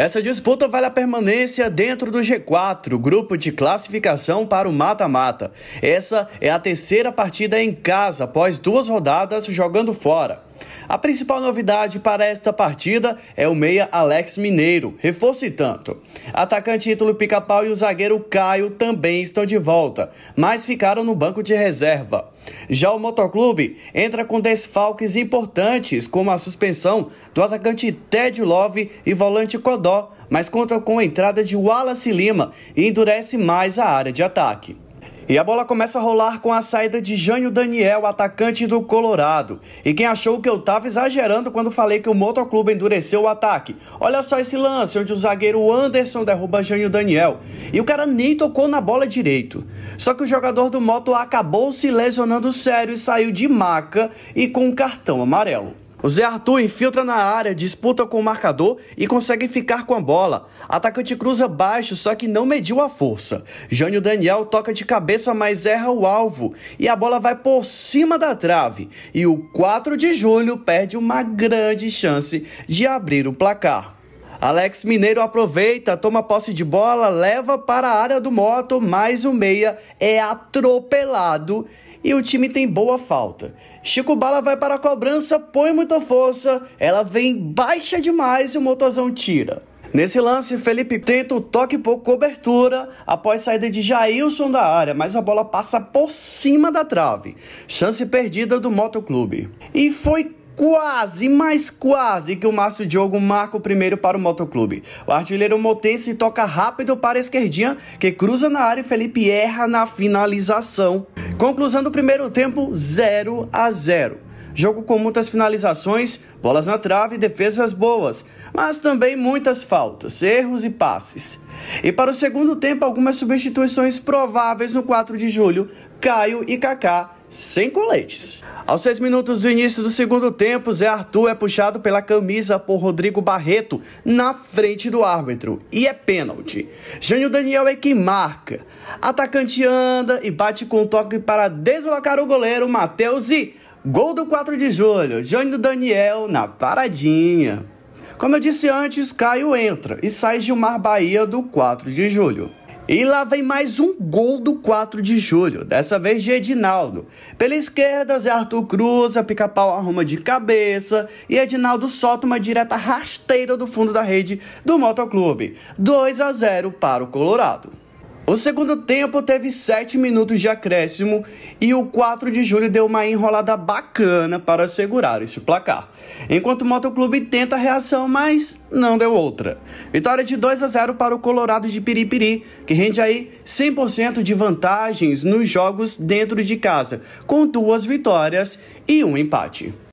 Essa disputa vale a permanência dentro do G4, grupo de classificação para o mata-mata. Essa é a terceira partida em casa após duas rodadas jogando fora. A principal novidade para esta partida é o meia Alex Mineiro, reforço e tanto. Atacante Ítalo Pica-Pau e o zagueiro Caio também estão de volta, mas ficaram no banco de reserva. Já o Motoclube entra com desfalques importantes, como a suspensão do atacante Ted Love e volante Codó, mas conta com a entrada de Wallace Lima e endurece mais a área de ataque. E a bola começa a rolar com a saída de Jânio Daniel, atacante do Colorado. E quem achou que eu estava exagerando quando falei que o Motoclube endureceu o ataque? Olha só esse lance onde o zagueiro Anderson derruba Jânio Daniel. E o cara nem tocou na bola direito. Só que o jogador do Moto acabou se lesionando sério e saiu de maca e com um cartão amarelo. O Zé Arthur infiltra na área, disputa com o marcador e consegue ficar com a bola. Atacante cruza baixo, só que não mediu a força. Jânio Daniel toca de cabeça, mas erra o alvo. E a bola vai por cima da trave. E o 4 de julho perde uma grande chance de abrir o placar. Alex Mineiro aproveita, toma posse de bola, leva para a área do moto, mais o meia é atropelado e o time tem boa falta. Chico Bala vai para a cobrança, põe muita força, ela vem baixa demais e o Motozão tira. Nesse lance, Felipe tenta o toque por cobertura após saída de Jailson da área, mas a bola passa por cima da trave. Chance perdida do Motoclube. E foi quase, mas quase que o Márcio Diogo marca o primeiro para o Motoclube. O artilheiro motense toca rápido para a esquerdinha, que cruza na área e Felipe erra na finalização. Conclusão do primeiro tempo, 0 a 0. Jogo com muitas finalizações, bolas na trave e defesas boas, mas também muitas faltas, erros e passes. E para o segundo tempo, algumas substituições prováveis no 4 de julho, Caio e Kaká sem coletes. Aos seis minutos do início do segundo tempo, Zé Arthur é puxado pela camisa por Rodrigo Barreto na frente do árbitro e é pênalti. Jânio Daniel é quem marca. Atacante anda e bate com o toque para deslocar o goleiro Matheus e gol do 4 de julho. Jânio Daniel na paradinha. Como eu disse antes, Caio entra e sai Gilmar Bahia do 4 de julho. E lá vem mais um gol do 4 de julho, dessa vez de Edinaldo. Pela esquerda, Zé Arthur cruza, pica-pau arruma de cabeça e Edinaldo solta uma direta rasteira do fundo da rede do Motoclube. 2 a 0 para o Colorado. O segundo tempo teve 7 minutos de acréscimo e o 4 de julho deu uma enrolada bacana para segurar esse placar. Enquanto o Motoclube tenta a reação, mas não deu outra. Vitória de 2 a 0 para o Colorado de Piripiri, que rende aí 100% de vantagens nos jogos dentro de casa, com duas vitórias e um empate.